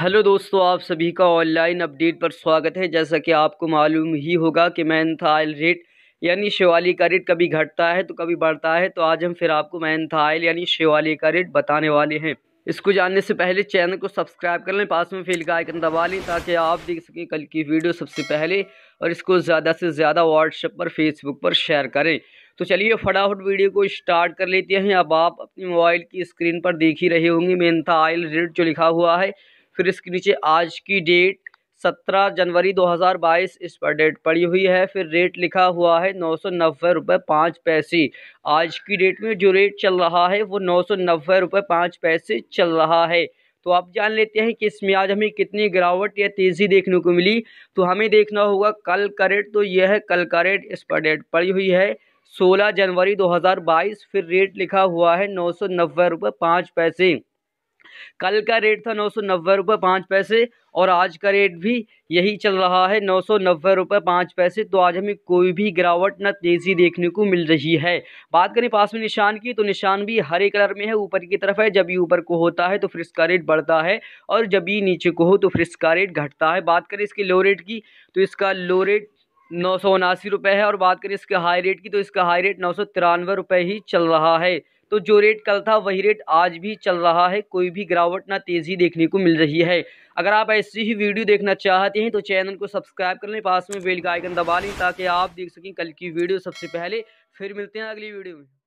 hello दोस्तों आप सभी का ऑनलाइन अपडेट पर स्वागत है जैसा कि आपको मालूम ही होगा कि मैंथाइल रेट यानी शिवाली का रेट कभी घटता है तो कभी बढ़ता है तो आज हम फिर आपको मैंथाइल यानी शिवाली का रेट बताने वाले हैं इसको जानने से पहले चैनल को सब्सक्राइब कर लें पास में फेल का आइकन दबा लें ताकि आप देख सकें कल की वीडियो सबसे पहले और इसको ज़्यादा से ज़्यादा व्हाट्सएप पर फेसबुक पर शेयर करें तो चलिए फटाफट वीडियो को स्टार्ट कर लेते हैं अब आप अपने मोबाइल की स्क्रीन पर देख ही रहे होंगे मेनथाइल रेट जो लिखा हुआ है फिर इसके नीचे आज की डेट सत्रह जनवरी 2022 इस पर डेट पड़ी हुई है फिर रेट लिखा हुआ है नौ सौ नब्बे रुपये पाँच पैसे आज की डेट में जो रेट चल रहा है वो नौ सौ नब्बे रुपये पाँच पैसे चल रहा है तो आप जान लेते हैं कि इसमें आज हमें कितनी गिरावट या तेज़ी देखने को मिली तो हमें देखना होगा कल का रेट तो यह है कल का रेट इस पर डेट पड़ी हुई है 16 जनवरी 2022 फिर रेट लिखा हुआ है नौ सौ नब्बे रुपये पाँच पैसे कल का रेट था नौ सौ नब्बे रुपये पाँच पैसे और आज का रेट भी यही चल रहा है नौ सौ नब्बे रुपये पाँच पैसे तो आज हमें कोई भी गिरावट न तेज़ी देखने को मिल रही है बात करें पास में निशान की तो निशान भी हरे कलर में है ऊपर की तरफ है जब ये ऊपर को होता है तो फिर इसका रेट बढ़ता है और जब ये नीचे को हो तो फिर इसका रेट घटता है बात करें इसके लो रेट की तो इसका लो रेट नौ सौ उनासी रुपये है और बात करें इसके हाई रेट की तो इसका हाई रेट नौ सौ तिरानवे रुपये ही चल रहा है तो जो रेट कल था वही रेट आज भी चल रहा है कोई भी गिरावट ना तेज़ी देखने को मिल रही है अगर आप ऐसी ही वीडियो देखना चाहते हैं तो चैनल को सब्सक्राइब कर लें पास में बेल का आइकन दबा लें ताकि आप देख सकें कल की वीडियो सबसे पहले फिर मिलते हैं अगली वीडियो में